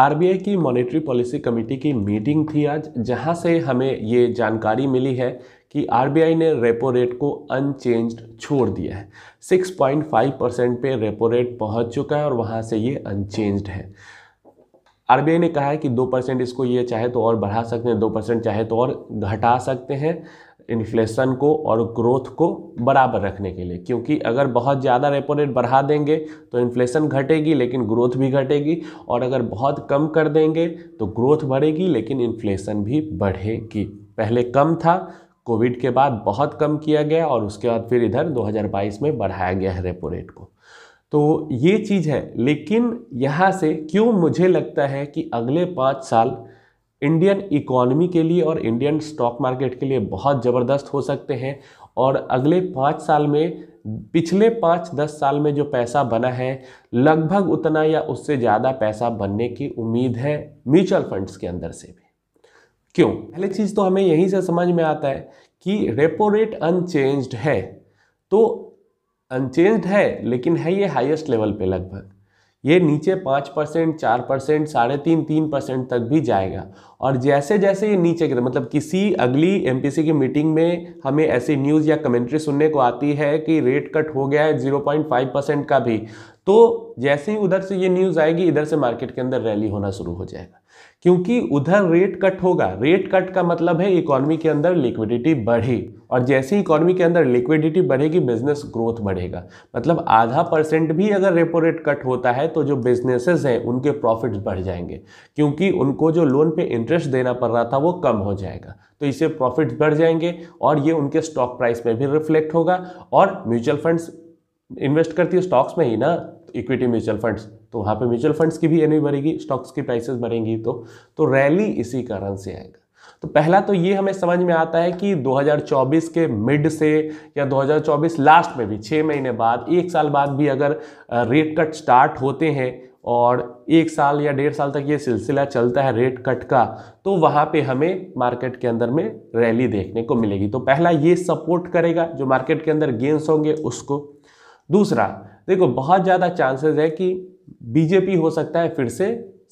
RBI की monetary policy committee की meeting थी आज जहां से हमें ये जानकारी मिली है कि आरबीआई ने रेपो रेट को अनचेंज्ड छोड़ दिया है 6.5 परसेंट पे रेपो रेट पहुंच चुका है और वहां से ये अनचेंज्ड है आरबीआई ने कहा है कि दो परसेंट इसको ये चाहे तो और बढ़ा सकते हैं दो परसेंट चाहे तो और घटा सकते हैं इन्फ्लेशन को और ग्रोथ को बराबर रखने के लिए क्योंकि अगर बहुत ज़्यादा रेपो रेट बढ़ा देंगे तो इन्फ्लेशन घटेगी लेकिन ग्रोथ भी घटेगी और अगर बहुत कम कर देंगे तो ग्रोथ बढ़ेगी लेकिन इन्फ्लेशन भी बढ़ेगी पहले कम था कोविड के बाद बहुत कम किया गया और उसके बाद फिर इधर 2022 में बढ़ाया गया है रेपो रेट को तो ये चीज़ है लेकिन यहाँ से क्यों मुझे लगता है कि अगले पाँच साल इंडियन इकोनॉमी के लिए और इंडियन स्टॉक मार्केट के लिए बहुत ज़बरदस्त हो सकते हैं और अगले पाँच साल में पिछले पाँच दस साल में जो पैसा बना है लगभग उतना या उससे ज़्यादा पैसा बनने की उम्मीद है म्यूचुअल फंड्स के अंदर से भी क्यों पहले चीज़ तो हमें यहीं से समझ में आता है कि रेपो रेट अनचेंज्ड है तो अनचेंज्ड है लेकिन है ये हाईएस्ट लेवल पे लगभग ये नीचे पाँच परसेंट चार परसेंट साढ़े तीन तीन परसेंट तक भी जाएगा और जैसे जैसे ये नीचे गिर मतलब किसी अगली एमपीसी की मीटिंग में हमें ऐसी न्यूज़ या कमेंट्री सुनने को आती है कि रेट कट हो गया है जीरो पॉइंट फाइव परसेंट का भी तो जैसे ही उधर से ये न्यूज़ आएगी इधर से मार्केट के अंदर रैली होना शुरू हो जाएगा क्योंकि उधर रेट कट होगा रेट कट का मतलब है इकोनॉमी के अंदर लिक्विडिटी बढ़ी और जैसे ही इकोनॉमी के अंदर लिक्विडिटी बढ़ेगी बिजनेस ग्रोथ बढ़ेगा मतलब आधा परसेंट भी अगर रेपो रेट कट होता है तो जो बिजनेसेस हैं उनके प्रॉफिट्स बढ़ जाएंगे क्योंकि उनको जो लोन पे इंटरेस्ट देना पड़ रहा था वो कम हो जाएगा तो इससे प्रॉफिट्स बढ़ जाएंगे और ये उनके स्टॉक प्राइस में भी रिफ्लेक्ट होगा और म्यूचुअल फंड्स इन्वेस्ट करती है स्टॉक्स में ही ना इक्विटी म्यूचुअल फंड्स तो वहाँ पे म्यूचुअल फंड्स की भी एनवी बढ़ेगी स्टॉक्स की प्राइसेस बढ़ेंगी तो तो रैली इसी कारण से आएगा तो पहला तो ये हमें समझ में आता है कि 2024 के मिड से या 2024 लास्ट में भी छः महीने बाद एक साल बाद भी अगर रेट कट स्टार्ट होते हैं और एक साल या डेढ़ साल तक ये सिलसिला चलता है रेट कट का तो वहाँ पे हमें मार्केट के अंदर में रैली देखने को मिलेगी तो पहला ये सपोर्ट करेगा जो मार्केट के अंदर गेंस होंगे उसको दूसरा देखो बहुत ज़्यादा चांसेस है कि बीजेपी हो सकता है फिर से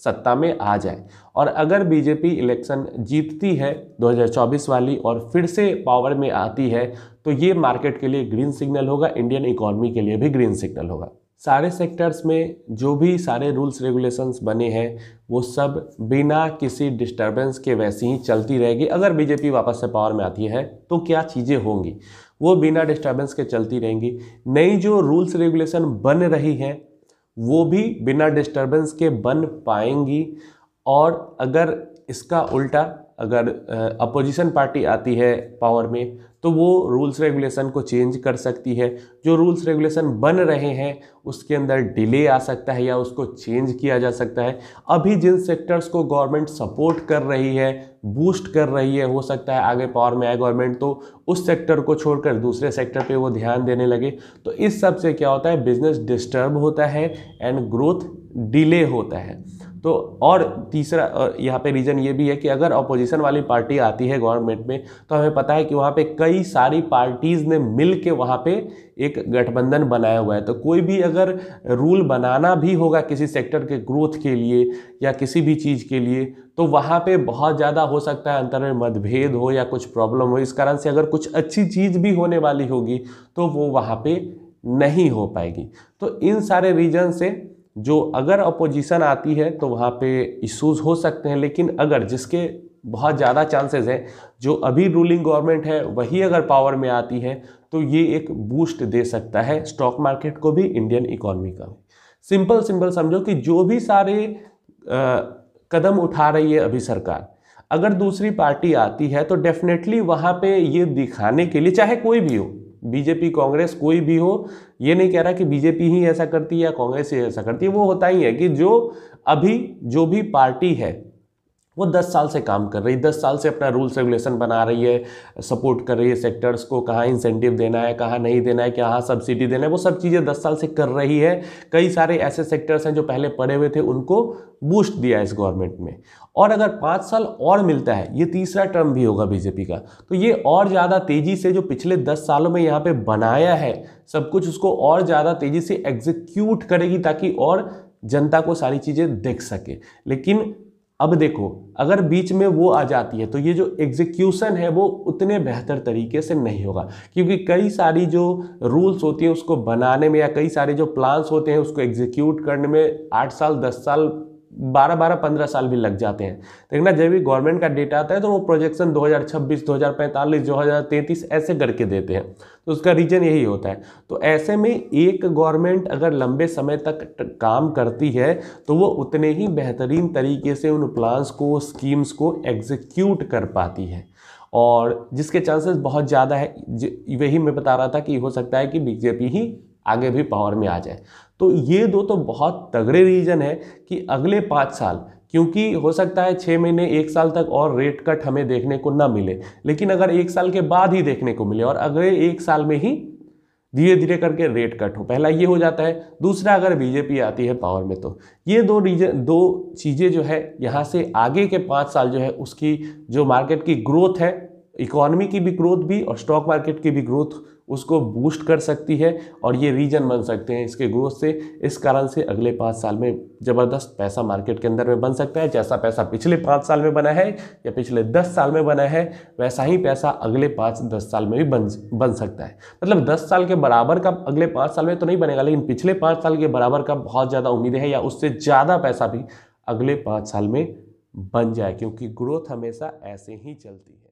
सत्ता में आ जाए और अगर बीजेपी इलेक्शन जीतती है 2024 वाली और फिर से पावर में आती है तो ये मार्केट के लिए ग्रीन सिग्नल होगा इंडियन इकोनॉमी के लिए भी ग्रीन सिग्नल होगा सारे सेक्टर्स में जो भी सारे रूल्स रेगुलेशंस बने हैं वो सब बिना किसी डिस्टरबेंस के वैसे ही चलती रहेगी अगर बीजेपी वापस से पावर में आती है तो क्या चीज़ें होंगी वो बिना डिस्टरबेंस के चलती रहेंगी नई जो रूल्स रेगुलेशन बन रही हैं वो भी बिना डिस्टरबेंस के बन पाएंगी और अगर इसका उल्टा अगर अपोजिशन पार्टी आती है पावर में तो वो रूल्स रेगुलेशन को चेंज कर सकती है जो रूल्स रेगुलेशन बन रहे हैं उसके अंदर डिले आ सकता है या उसको चेंज किया जा सकता है अभी जिन सेक्टर्स को गवर्नमेंट सपोर्ट कर रही है बूस्ट कर रही है हो सकता है आगे पावर में आए गवर्नमेंट तो उस सेक्टर को छोड़कर दूसरे सेक्टर पर वो ध्यान देने लगे तो इस सब से क्या होता है बिजनेस डिस्टर्ब होता है एंड ग्रोथ डिले होता है तो और तीसरा यहाँ पे रीज़न ये भी है कि अगर अपोजिशन वाली पार्टी आती है गवर्नमेंट में तो हमें पता है कि वहाँ पे कई सारी पार्टीज़ ने मिल के वहाँ पर एक गठबंधन बनाया हुआ है तो कोई भी अगर रूल बनाना भी होगा किसी सेक्टर के ग्रोथ के लिए या किसी भी चीज़ के लिए तो वहाँ पे बहुत ज़्यादा हो सकता है अंतर में मतभेद हो या कुछ प्रॉब्लम हो इस कारण से अगर कुछ अच्छी चीज़ भी होने वाली होगी तो वो वहाँ पर नहीं हो पाएगी तो इन सारे रीजन से जो अगर अपोजिशन आती है तो वहाँ पे इश्यूज हो सकते हैं लेकिन अगर जिसके बहुत ज़्यादा चांसेस हैं जो अभी रूलिंग गवर्नमेंट है वही अगर पावर में आती है तो ये एक बूस्ट दे सकता है स्टॉक मार्केट को भी इंडियन इकोनॉमी का सिंपल सिंपल समझो कि जो भी सारे आ, कदम उठा रही है अभी सरकार अगर दूसरी पार्टी आती है तो डेफिनेटली वहाँ पे ये दिखाने के लिए चाहे कोई भी हो बीजेपी कांग्रेस कोई भी हो ये नहीं कह रहा कि बीजेपी ही ऐसा करती है या कांग्रेस ही ऐसा करती है वो होता ही है कि जो अभी जो भी पार्टी है वो 10 साल से काम कर रही है 10 साल से अपना रूल्स रेगुलेशन बना रही है सपोर्ट कर रही है सेक्टर्स को कहाँ इंसेंटिव देना है कहाँ नहीं देना है कहाँ सब्सिडी देना है वो सब चीज़ें दस साल से कर रही है कई सारे ऐसे सेक्टर्स हैं जो पहले पड़े हुए थे उनको बूस्ट दिया है इस गवर्नमेंट में और अगर पाँच साल और मिलता है ये तीसरा टर्म भी होगा बीजेपी का तो ये और ज़्यादा तेज़ी से जो पिछले दस सालों में यहाँ पे बनाया है सब कुछ उसको और ज़्यादा तेज़ी से एग्जीक्यूट करेगी ताकि और जनता को सारी चीज़ें देख सके लेकिन अब देखो अगर बीच में वो आ जाती है तो ये जो एग्जीक्यूशन है वो उतने बेहतर तरीके से नहीं होगा क्योंकि कई सारी जो रूल्स होती हैं उसको बनाने में या कई सारे जो प्लान्स होते हैं उसको एग्जीक्यूट करने में आठ साल दस साल बारह बारह पंद्रह साल भी लग जाते हैं देखना जब भी गवर्नमेंट का डेटा आता है तो वो प्रोजेक्शन 2026, 2045, 2033 ऐसे करके देते हैं तो उसका रीज़न यही होता है तो ऐसे में एक गवर्नमेंट अगर लंबे समय तक काम करती है तो वो उतने ही बेहतरीन तरीके से उन प्लान्स को स्कीम्स को एग्जीक्यूट कर पाती है और जिसके चांसेस बहुत ज़्यादा है वही मैं बता रहा था कि हो सकता है कि बीजेपी ही आगे भी पावर में आ जाए तो ये दो तो बहुत तगड़े रीजन है कि अगले पाँच साल क्योंकि हो सकता है छः महीने एक साल तक और रेट कट हमें देखने को ना मिले लेकिन अगर एक साल के बाद ही देखने को मिले और अगले एक साल में ही धीरे धीरे करके रेट कट हो पहला ये हो जाता है दूसरा अगर बीजेपी आती है पावर में तो ये दो रीजन दो चीज़ें जो है यहाँ से आगे के पाँच साल जो है उसकी जो मार्केट की ग्रोथ है इकोनॉमी की भी ग्रोथ भी और स्टॉक मार्केट की भी ग्रोथ उसको बूस्ट कर सकती है और ये रीजन बन सकते हैं इसके ग्रोथ से इस कारण से अगले पाँच साल में ज़बरदस्त पैसा मार्केट के अंदर में बन सकता है जैसा पैसा पिछले पाँच साल में बना है या पिछले दस साल में बना है वैसा ही पैसा अगले पाँच दस साल में भी बन बन सकता है मतलब दस साल के बराबर का अगले पाँच साल में तो नहीं बनेगा लेकिन पिछले पाँच साल के बराबर का बहुत ज़्यादा उम्मीद है या उससे ज़्यादा पैसा भी अगले पाँच साल में बन जाए क्योंकि ग्रोथ हमेशा ऐसे ही चलती है